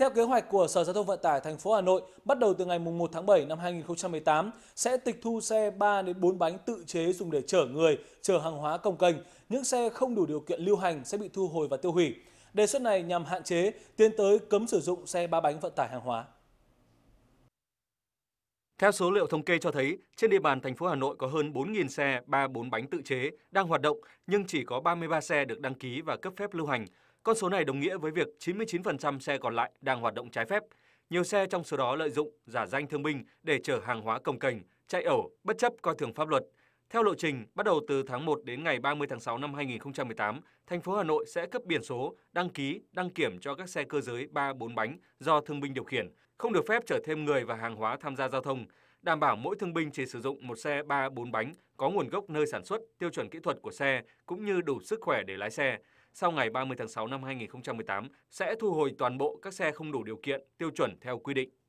Theo kế hoạch của Sở Giao thông Vận tải thành phố Hà Nội, bắt đầu từ ngày 1 tháng 7 năm 2018 sẽ tịch thu xe 3 đến 4 bánh tự chế dùng để chở người, chở hàng hóa công kênh. Những xe không đủ điều kiện lưu hành sẽ bị thu hồi và tiêu hủy. Đề xuất này nhằm hạn chế tiến tới cấm sử dụng xe ba bánh vận tải hàng hóa. Theo số liệu thống kê cho thấy, trên địa bàn thành phố Hà Nội có hơn 4.000 xe 3-4 bánh tự chế đang hoạt động nhưng chỉ có 33 xe được đăng ký và cấp phép lưu hành. Con số này đồng nghĩa với việc 99% xe còn lại đang hoạt động trái phép. Nhiều xe trong số đó lợi dụng giả danh thương binh để chở hàng hóa công cành, chạy ẩu, bất chấp coi thường pháp luật. Theo lộ trình, bắt đầu từ tháng 1 đến ngày 30 tháng 6 năm 2018, thành phố Hà Nội sẽ cấp biển số, đăng ký, đăng kiểm cho các xe cơ giới 3 4 bánh do thương binh điều khiển, không được phép chở thêm người và hàng hóa tham gia giao thông, đảm bảo mỗi thương binh chỉ sử dụng một xe 3 4 bánh có nguồn gốc nơi sản xuất, tiêu chuẩn kỹ thuật của xe cũng như đủ sức khỏe để lái xe sau ngày 30 tháng 6 năm 2018 sẽ thu hồi toàn bộ các xe không đủ điều kiện tiêu chuẩn theo quy định.